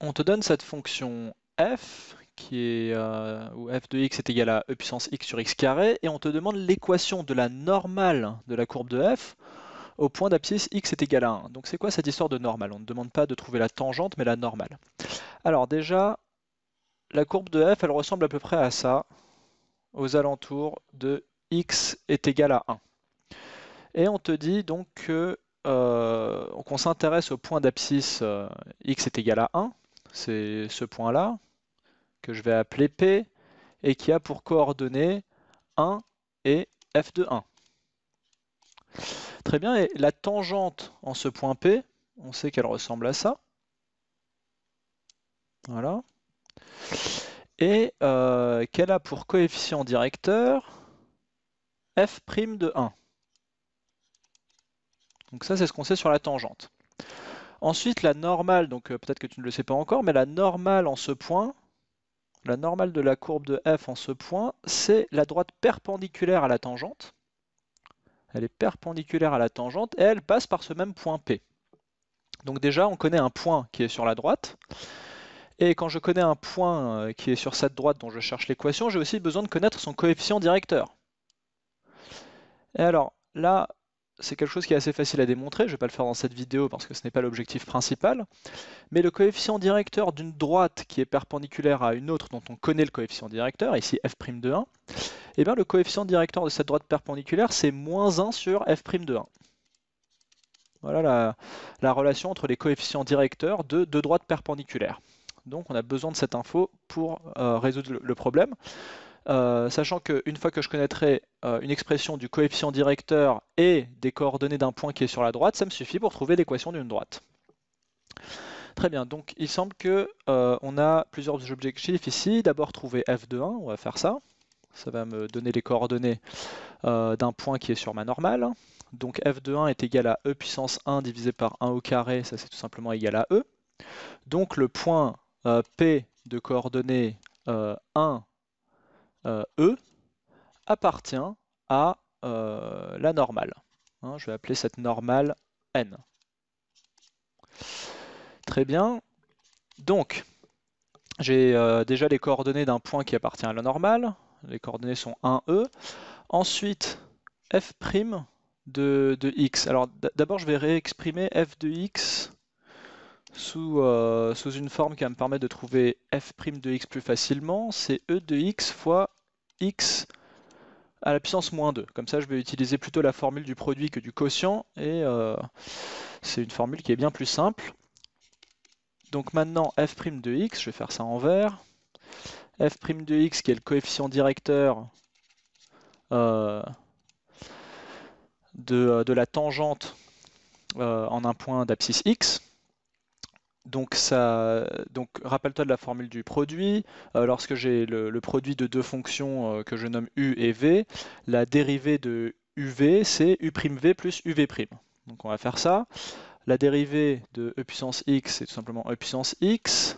on te donne cette fonction f qui est euh, où f de x est égal à e puissance x sur x carré et on te demande l'équation de la normale de la courbe de f au point d'abscisse x est égal à 1. Donc c'est quoi cette histoire de normale On ne demande pas de trouver la tangente mais la normale. Alors déjà, la courbe de f elle ressemble à peu près à ça, aux alentours de x est égal à 1. Et on te dit donc euh, qu'on s'intéresse au point d'abscisse euh, x est égal à 1, c'est ce point-là, que je vais appeler P, et qui a pour coordonnées 1 et f de 1. Très bien, et la tangente en ce point P, on sait qu'elle ressemble à ça. Voilà. Et euh, qu'elle a pour coefficient directeur f' de 1. Donc ça, c'est ce qu'on sait sur la tangente. Ensuite, la normale, donc euh, peut-être que tu ne le sais pas encore, mais la normale en ce point, la normale de la courbe de f en ce point, c'est la droite perpendiculaire à la tangente. Elle est perpendiculaire à la tangente et elle passe par ce même point P. Donc déjà, on connaît un point qui est sur la droite. Et quand je connais un point euh, qui est sur cette droite dont je cherche l'équation, j'ai aussi besoin de connaître son coefficient directeur. Et alors, là, c'est quelque chose qui est assez facile à démontrer, je ne vais pas le faire dans cette vidéo parce que ce n'est pas l'objectif principal, mais le coefficient directeur d'une droite qui est perpendiculaire à une autre dont on connaît le coefficient directeur, ici f' de 1, et eh bien le coefficient directeur de cette droite perpendiculaire c'est moins 1 sur f' de 1. Voilà la, relation entre les coefficients directeurs de deux droites perpendiculaires. Donc on a besoin de cette info pour euh, résoudre le problème. Euh, sachant qu'une fois que je connaîtrai euh, une expression du coefficient directeur et des coordonnées d'un point qui est sur la droite, ça me suffit pour trouver l'équation d'une droite. Très bien, donc il semble que euh, on a plusieurs objectifs ici. D'abord trouver f de 1, on va faire ça. Ça va me donner les coordonnées d'un point qui est sur ma normale. Donc f de 1 est égal à e puissance 1 divisé par 1 au carré, ça c'est tout simplement égal à e. Donc le point p de coordonnées 1, euh, e appartient à euh, la normale. Hein, je vais appeler cette normale N. Très bien. Donc, j'ai euh, déjà les coordonnées d'un point qui appartient à la normale. Les coordonnées sont 1, E. Ensuite, f' de, de x. Alors d'abord, je vais réexprimer f de x euh, sous, une forme qui va me permettre de trouver f' de x plus facilement, c'est e de x fois x à la puissance moins 2. Comme ça, je vais utiliser plutôt la formule du produit que du quotient, et euh, c'est une formule qui est bien plus simple. Donc maintenant, f' de x, je vais faire ça en vert, f' de x qui est le coefficient directeur euh, de, la tangente en un point d'abscisse x, donc, ça, donc rappelle-toi de la formule du produit. Euh, lorsque j'ai le, produit de deux fonctions euh, que je nomme u et v, la dérivée de uv, c'est u'v plus uv'. Donc on va faire ça. La dérivée de e puissance x, c'est tout simplement e puissance x.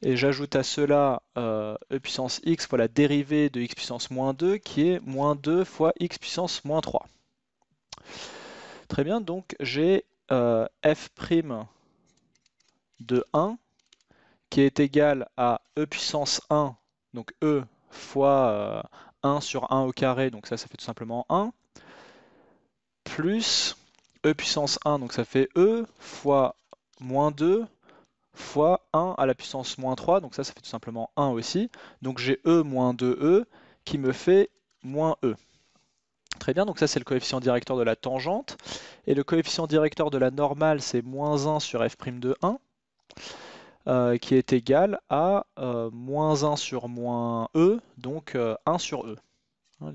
Et j'ajoute à cela euh, e puissance x fois la dérivée de x puissance moins 2, qui est moins 2 fois x puissance moins 3. Très bien, donc j'ai f' de 1 qui est égal à e puissance 1, donc e fois 1 euh, sur 1 au carré, donc ça, ça fait tout simplement 1, plus e puissance 1, donc ça fait e fois moins 2 fois 1 à la puissance moins 3, donc ça, ça fait tout simplement 1 aussi. Donc j'ai e moins 2e qui me fait moins e. Très bien, donc ça c'est le coefficient directeur de la tangente. Et le coefficient directeur de la normale, c'est moins 1 sur f' de 1. Euh, qui est égal à euh, moins 1 sur moins E, donc 1 euh, sur E. Hein,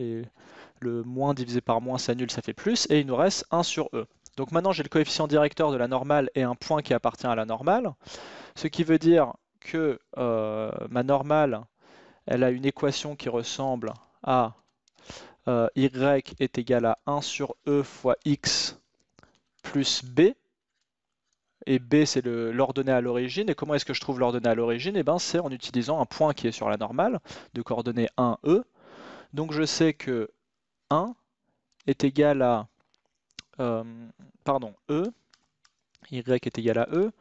le moins divisé par moins s'annule, ça fait plus, et il nous reste 1 sur E. Donc maintenant j'ai le coefficient directeur de la normale et un point qui appartient à la normale, ce qui veut dire que ma normale, elle a une équation qui ressemble à y est égal à 1 sur E fois x plus b, et B, c'est l'ordonnée à l'origine. Et comment est-ce que je trouve l'ordonnée à l'origine Et eh ben, c'est en utilisant un point qui est sur la normale de coordonnées 1, E. Donc je sais que 1 est égal à... Euh, pardon, E, Y est égal à E.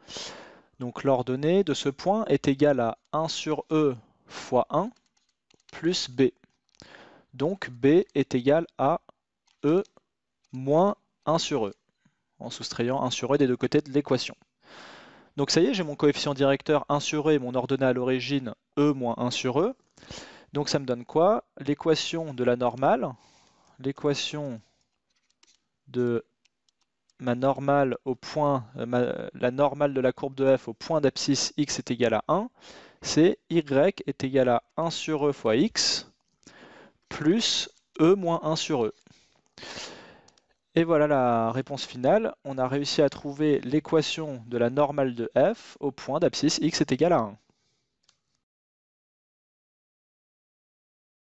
Donc l'ordonnée de ce point est égale à 1 sur E fois 1 plus B. Donc B est égal à E moins 1 sur E en soustrayant 1 sur E des deux côtés de l'équation. Donc ça y est, j'ai mon coefficient directeur 1 sur E et mon ordonnée à l'origine E moins 1 sur E. Donc ça me donne quoi L'équation de la normale, l'équation de ma normale au point, euh, la normale de la courbe de f au point d'abscisse x est égal à 1, c'est y est égal à 1 sur e fois x plus e moins 1 sur e. Et voilà la réponse finale. On a réussi à trouver l'équation de la normale de f au point d'abscisse x est égal à 1.